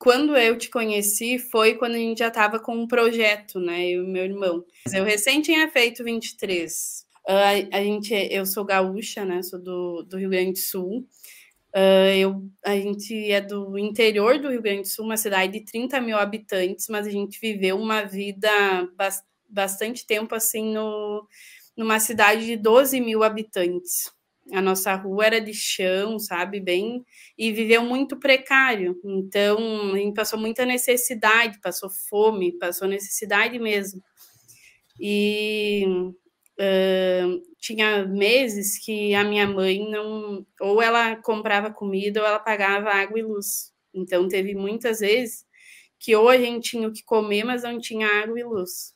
quando eu te conheci foi quando a gente já estava com um projeto, né? Eu e meu irmão. Eu recém tinha feito 23. Uh, ah, a gente, eu sou gaúcha, né? Sou do, do Rio Grande do Sul. Uh, eu, a gente é do interior do Rio Grande do Sul, uma cidade de 30 mil habitantes, mas a gente viveu uma vida bastante tempo assim no, numa cidade de 12 mil habitantes. A nossa rua era de chão, sabe, bem, e viveu muito precário. Então, a gente passou muita necessidade, passou fome, passou necessidade mesmo. E uh, tinha meses que a minha mãe não, ou ela comprava comida ou ela pagava água e luz. Então, teve muitas vezes que ou a gente tinha o que comer, mas não tinha água e luz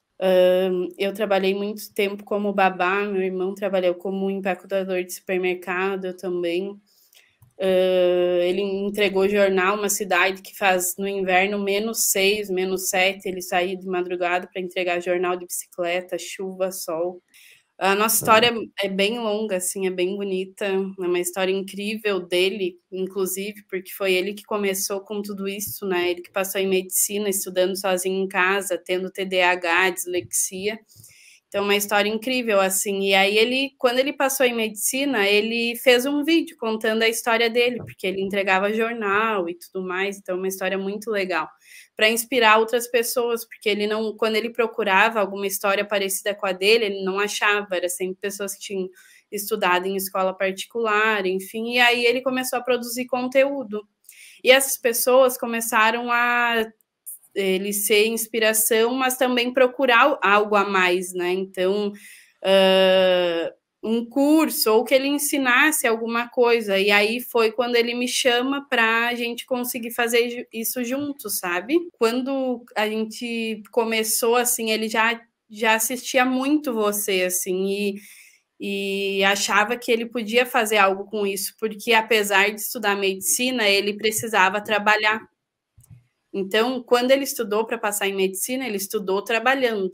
eu trabalhei muito tempo como babá, meu irmão trabalhou como empacotador de supermercado também. Uh, ele entregou jornal, uma cidade que faz no inverno menos seis, menos sete. Ele saía de madrugada para entregar jornal de bicicleta, chuva, sol. A nossa história é bem longa, assim, é bem bonita, é uma história incrível dele, inclusive, porque foi ele que começou com tudo isso, né? Ele que passou em medicina, estudando sozinho em casa, tendo TDAH, dislexia, então, uma história incrível, assim. E aí, ele, quando ele passou em medicina, ele fez um vídeo contando a história dele, tá. porque ele entregava jornal e tudo mais. Então, uma história muito legal para inspirar outras pessoas, porque ele não, quando ele procurava alguma história parecida com a dele, ele não achava, era sempre pessoas que tinham estudado em escola particular, enfim, e aí ele começou a produzir conteúdo. E essas pessoas começaram a ele ser inspiração, mas também procurar algo a mais, né? Então, uh, um curso ou que ele ensinasse alguma coisa. E aí foi quando ele me chama para a gente conseguir fazer isso junto, sabe? Quando a gente começou assim, ele já já assistia muito você assim e, e achava que ele podia fazer algo com isso, porque apesar de estudar medicina, ele precisava trabalhar então, quando ele estudou para passar em medicina, ele estudou trabalhando.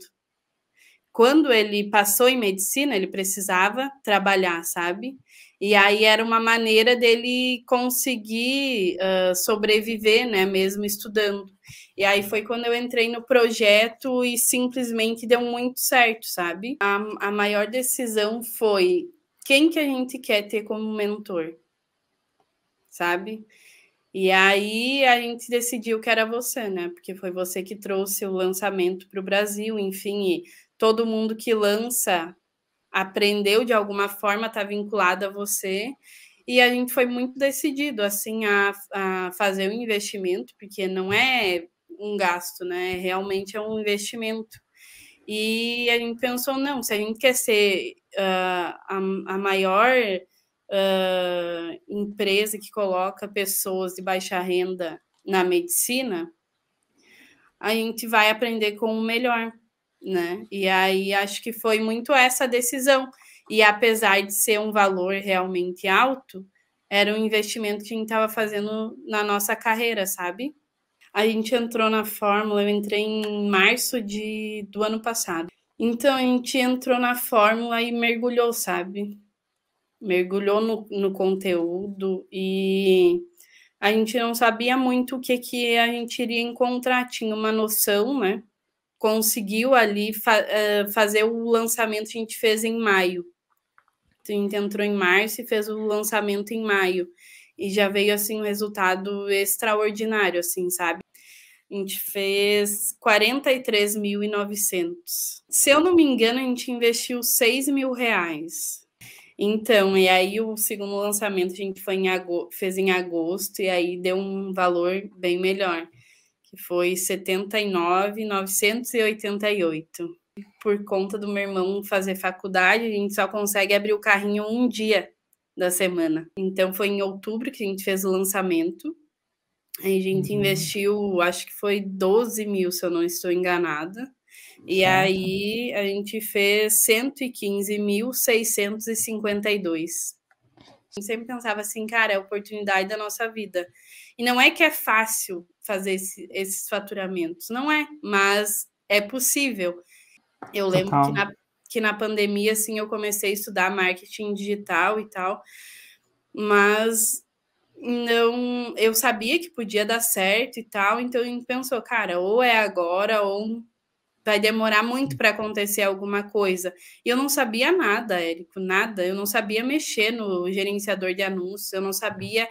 Quando ele passou em medicina, ele precisava trabalhar, sabe? E aí era uma maneira dele conseguir uh, sobreviver, né? Mesmo estudando. E aí foi quando eu entrei no projeto e simplesmente deu muito certo, sabe? A, a maior decisão foi quem que a gente quer ter como mentor, sabe? E aí a gente decidiu que era você, né? Porque foi você que trouxe o lançamento para o Brasil, enfim, todo mundo que lança aprendeu de alguma forma, está vinculado a você. E a gente foi muito decidido assim a, a fazer o um investimento, porque não é um gasto, né? É realmente é um investimento. E a gente pensou, não, se a gente quer ser uh, a, a maior uh, empresa que coloca pessoas de baixa renda na medicina, a gente vai aprender com o melhor, né? E aí acho que foi muito essa decisão. E apesar de ser um valor realmente alto, era um investimento que a gente estava fazendo na nossa carreira, sabe? A gente entrou na fórmula, eu entrei em março de, do ano passado. Então a gente entrou na fórmula e mergulhou, sabe? mergulhou no, no conteúdo e a gente não sabia muito o que, que a gente iria encontrar, tinha uma noção, né? Conseguiu ali fa eh, fazer o lançamento, a gente fez em maio. A gente entrou em março e fez o lançamento em maio. E já veio, assim, um resultado extraordinário, assim, sabe? A gente fez 43.900. Se eu não me engano, a gente investiu 6 mil reais então, e aí o segundo lançamento a gente foi em agosto, fez em agosto e aí deu um valor bem melhor, que foi 79,988. Por conta do meu irmão fazer faculdade, a gente só consegue abrir o carrinho um dia da semana. Então foi em outubro que a gente fez o lançamento. Aí a gente uhum. investiu, acho que foi 12 mil, se eu não estou enganada. E aí a gente fez 115.652. Sempre pensava assim, cara, é a oportunidade da nossa vida. E não é que é fácil fazer esse, esses faturamentos, não é, mas é possível. Eu lembro que na, que na pandemia, assim, eu comecei a estudar marketing digital e tal, mas não, eu sabia que podia dar certo e tal, então a gente pensou, cara, ou é agora ou vai demorar muito para acontecer alguma coisa. E eu não sabia nada, Érico, nada. Eu não sabia mexer no gerenciador de anúncios, eu não sabia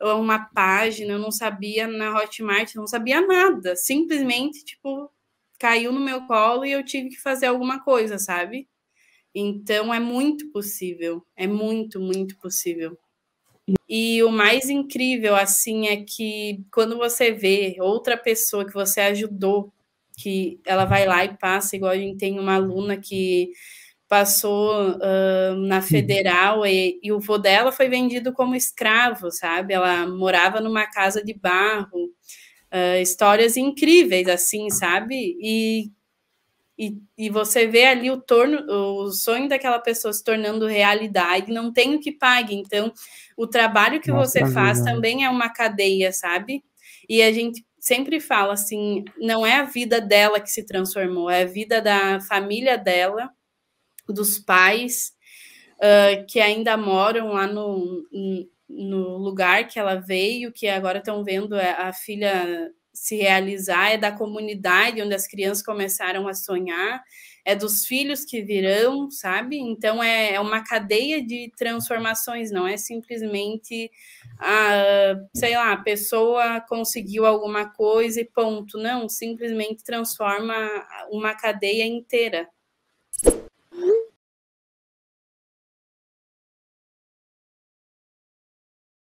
uma página, eu não sabia na Hotmart, eu não sabia nada. Simplesmente, tipo, caiu no meu colo e eu tive que fazer alguma coisa, sabe? Então é muito possível, é muito, muito possível. E o mais incrível, assim, é que quando você vê outra pessoa que você ajudou que ela vai lá e passa, igual a gente tem uma aluna que passou uh, na federal e, e, o vô dela foi vendido como escravo, sabe? Ela morava numa casa de barro, uh, histórias incríveis assim, sabe? E, e, e você vê ali o torno, o sonho daquela pessoa se tornando realidade, não tem o que pague. Então, o trabalho que Nossa, você faz vida. também é uma cadeia, sabe? E a gente sempre fala assim: não é a vida dela que se transformou, é a vida da família dela, dos pais uh, que ainda moram lá no, no lugar que ela veio, que agora estão vendo é, a filha se realizar, é da comunidade onde as crianças começaram a sonhar, é dos filhos que virão, sabe? Então é, é uma cadeia de transformações, não é simplesmente a, ah, sei lá, a pessoa conseguiu alguma coisa e ponto. Não, simplesmente transforma uma cadeia inteira,